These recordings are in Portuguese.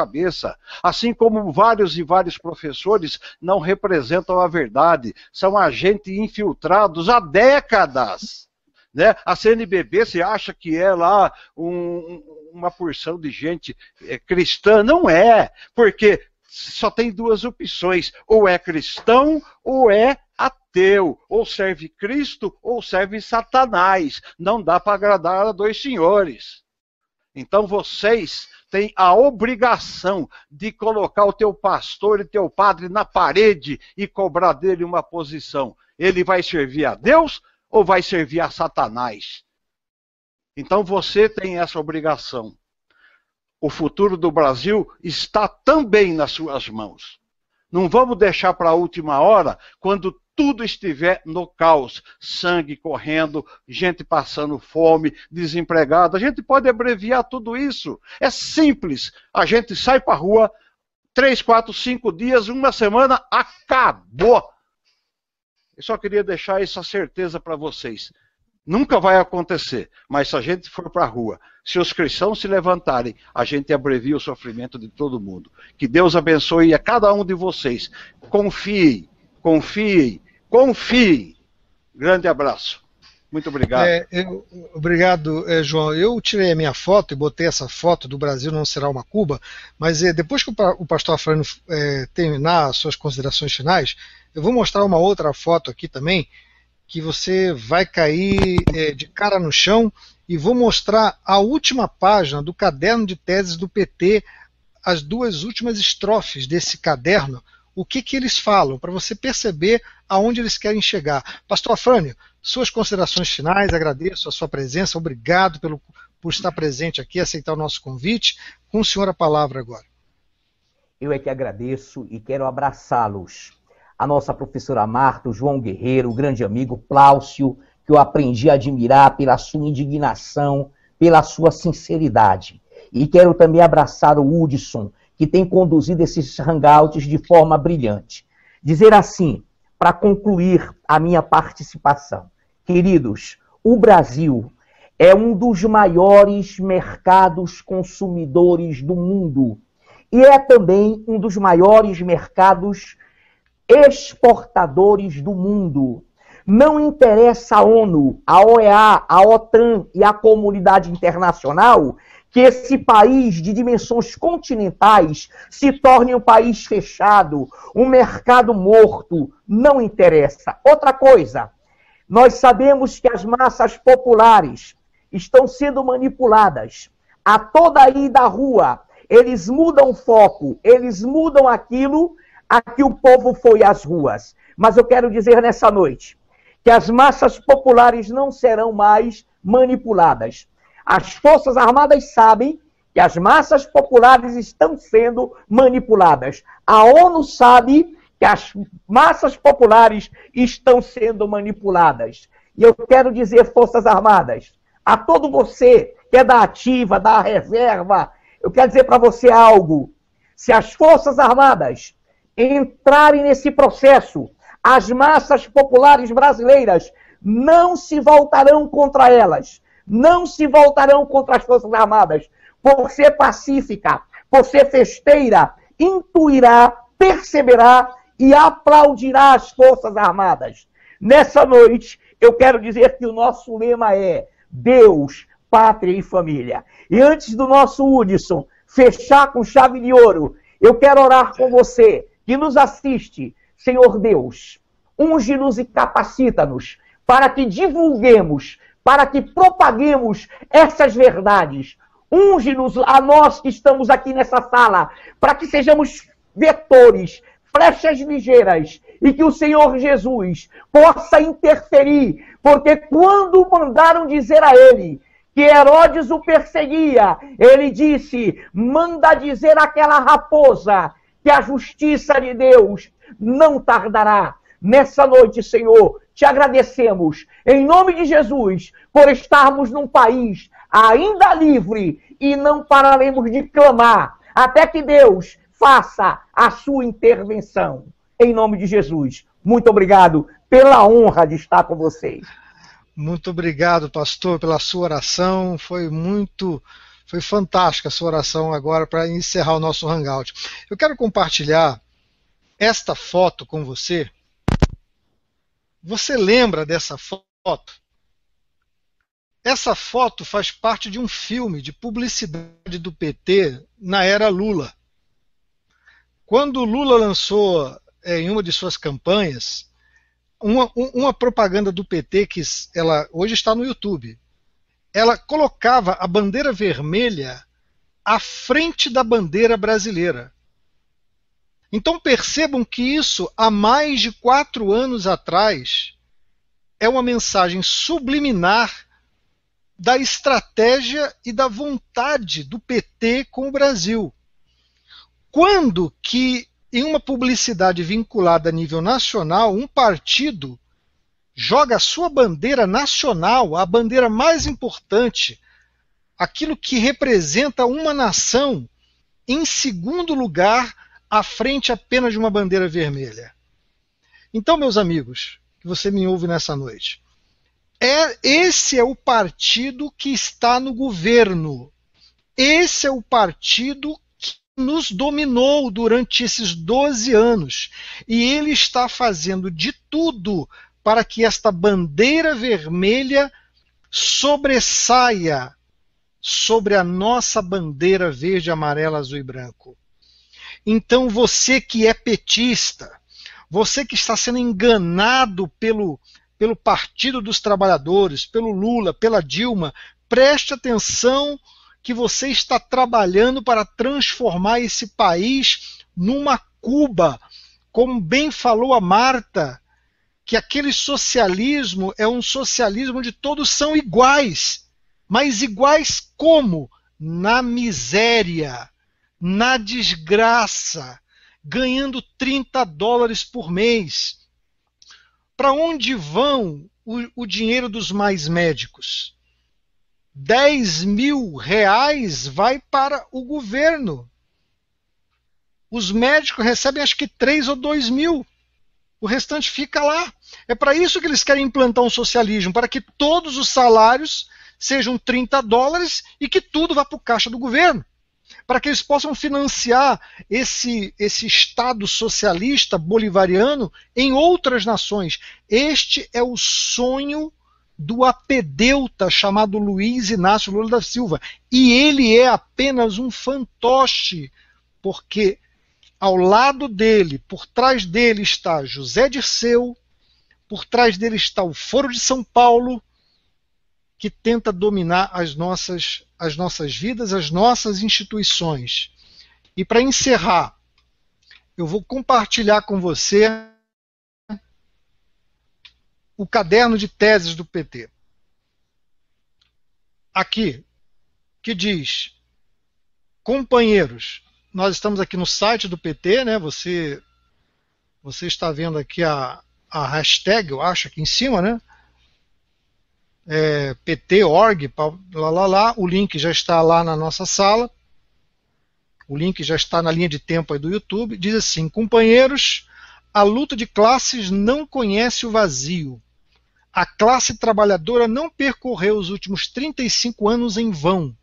cabeça. Assim como vários e vários professores não representam a verdade, são agentes infiltrados há décadas. Né? A CNBB se acha que é lá um, uma porção de gente é, cristã. Não é, porque só tem duas opções: ou é cristão ou é ateu, ou serve Cristo ou serve Satanás. Não dá para agradar a dois senhores. Então vocês tem a obrigação de colocar o teu pastor e teu padre na parede e cobrar dele uma posição. Ele vai servir a Deus ou vai servir a Satanás? Então você tem essa obrigação. O futuro do Brasil está também nas suas mãos. Não vamos deixar para a última hora, quando tudo estiver no caos, sangue correndo, gente passando fome, desempregado, a gente pode abreviar tudo isso. É simples. A gente sai para a rua, três, quatro, cinco dias, uma semana, acabou. Eu só queria deixar essa certeza para vocês. Nunca vai acontecer, mas se a gente for para a rua, se os cristãos se levantarem, a gente abrevia o sofrimento de todo mundo. Que Deus abençoe a cada um de vocês. Confiem, confiem, Confie. Grande abraço. Muito obrigado. É, eu, obrigado, é, João. Eu tirei a minha foto e botei essa foto do Brasil não será uma Cuba, mas é, depois que o, o pastor Afrânio é, terminar suas considerações finais, eu vou mostrar uma outra foto aqui também, que você vai cair é, de cara no chão, e vou mostrar a última página do caderno de teses do PT, as duas últimas estrofes desse caderno, o que, que eles falam, para você perceber aonde eles querem chegar. Pastor Afrânio, suas considerações finais, agradeço a sua presença, obrigado pelo, por estar presente aqui, aceitar o nosso convite. Com o senhor a palavra agora. Eu é que agradeço e quero abraçá-los. A nossa professora Marta, o João Guerreiro, o grande amigo Plácio, que eu aprendi a admirar pela sua indignação, pela sua sinceridade. E quero também abraçar o Hudson, que tem conduzido esses hangouts de forma brilhante. Dizer assim, para concluir a minha participação, queridos, o Brasil é um dos maiores mercados consumidores do mundo e é também um dos maiores mercados exportadores do mundo. Não interessa a ONU, a OEA, a OTAN e a comunidade internacional que esse país de dimensões continentais se torne um país fechado, um mercado morto, não interessa. Outra coisa, nós sabemos que as massas populares estão sendo manipuladas. A toda aí da rua, eles mudam o foco, eles mudam aquilo a que o povo foi às ruas. Mas eu quero dizer nessa noite que as massas populares não serão mais manipuladas. As Forças Armadas sabem que as massas populares estão sendo manipuladas. A ONU sabe que as massas populares estão sendo manipuladas. E eu quero dizer, Forças Armadas, a todo você que é da ativa, da reserva, eu quero dizer para você algo. Se as Forças Armadas entrarem nesse processo, as massas populares brasileiras não se voltarão contra elas não se voltarão contra as Forças Armadas. Por ser pacífica, por ser festeira, intuirá, perceberá e aplaudirá as Forças Armadas. Nessa noite, eu quero dizer que o nosso lema é Deus, Pátria e Família. E antes do nosso Unison fechar com chave de ouro, eu quero orar com você que nos assiste, Senhor Deus. Unge-nos e capacita-nos para que divulguemos para que propaguemos essas verdades. Unge-nos a nós que estamos aqui nessa sala, para que sejamos vetores, flechas ligeiras, e que o Senhor Jesus possa interferir, porque quando mandaram dizer a ele que Herodes o perseguia, ele disse: manda dizer àquela raposa que a justiça de Deus não tardará. Nessa noite, Senhor, te agradecemos, em nome de Jesus, por estarmos num país ainda livre e não pararemos de clamar até que Deus faça a sua intervenção. Em nome de Jesus, muito obrigado pela honra de estar com vocês. Muito obrigado, pastor, pela sua oração. Foi muito foi fantástica a sua oração agora para encerrar o nosso Hangout. Eu quero compartilhar esta foto com você você lembra dessa foto? Essa foto faz parte de um filme de publicidade do PT na era Lula. Quando Lula lançou é, em uma de suas campanhas uma, uma, propaganda do PT que ela hoje está no YouTube. Ela colocava a bandeira vermelha à frente da bandeira brasileira. Então percebam que isso, há mais de quatro anos atrás, é uma mensagem subliminar da estratégia e da vontade do PT com o Brasil. Quando que, em uma publicidade vinculada a nível nacional, um partido joga a sua bandeira nacional, a bandeira mais importante, aquilo que representa uma nação, em segundo lugar à frente apenas de uma bandeira vermelha. Então, meus amigos, que você me ouve nessa noite, é, esse é o partido que está no governo. Esse é o partido que nos dominou durante esses 12 anos. E ele está fazendo de tudo para que esta bandeira vermelha sobressaia sobre a nossa bandeira verde, amarela, azul e branco. Então você que é petista, você que está sendo enganado pelo, pelo Partido dos Trabalhadores, pelo Lula, pela Dilma, preste atenção que você está trabalhando para transformar esse país numa Cuba. Como bem falou a Marta, que aquele socialismo é um socialismo onde todos são iguais. Mas iguais como? Na miséria na desgraça, ganhando 30 dólares por mês. Para onde vão o, o, dinheiro dos mais médicos? 10 mil reais vai para o governo. Os médicos recebem acho que 3 ou 2 mil. O restante fica lá. É para isso que eles querem implantar um socialismo para que todos os salários sejam 30 dólares e que tudo vá para o caixa do governo para que eles possam financiar esse, esse Estado socialista bolivariano em outras nações. Este é o sonho do apedeuta chamado Luiz Inácio Lula da Silva. E ele é apenas um fantoche, porque ao lado dele, por trás dele está José Dirceu, por trás dele está o Foro de São Paulo, que tenta dominar as nossas, as nossas vidas, as nossas instituições. E para encerrar, eu vou compartilhar com você o caderno de teses do PT. Aqui, que diz: companheiros, nós estamos aqui no site do PT, né? Você, você está vendo aqui a, a hashtag, eu acho, aqui em cima, né? é, pt.org, lá, lá, lá, o link já está lá na nossa sala, o link já está na linha de tempo aí do YouTube, diz assim, companheiros, a luta de classes não conhece o vazio. A classe trabalhadora não percorreu os últimos 35 anos em vão.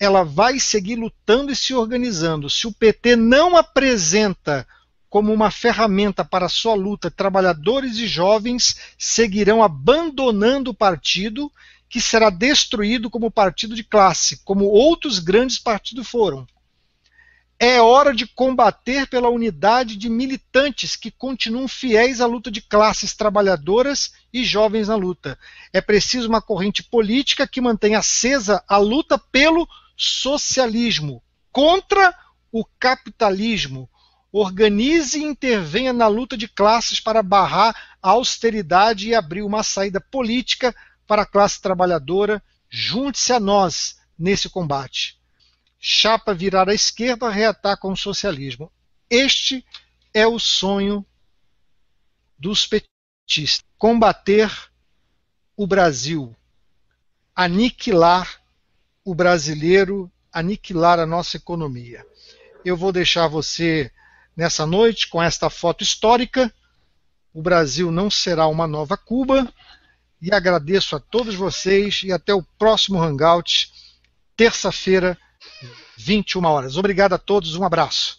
Ela vai seguir lutando e se organizando. Se o PT não apresenta como uma ferramenta para sua luta, trabalhadores e jovens seguirão abandonando o partido, que será destruído como partido de classe, como outros grandes partidos foram. É hora de combater pela unidade de militantes que continuam fiéis à luta de classes trabalhadoras e jovens na luta. É preciso uma corrente política que mantenha acesa a luta pelo socialismo, contra o capitalismo, organize e intervenha na luta de classes para barrar a austeridade e abrir uma saída política para a classe trabalhadora. Junte-se a nós nesse combate. Chapa virar à esquerda, reatar com o socialismo. Este é o sonho dos petistas: combater o Brasil, aniquilar o brasileiro, aniquilar a nossa economia. Eu vou deixar você Nessa noite, com esta foto histórica, o Brasil não será uma nova Cuba. E agradeço a todos vocês e até o próximo Hangout, terça-feira, 21 horas. Obrigado a todos, um abraço.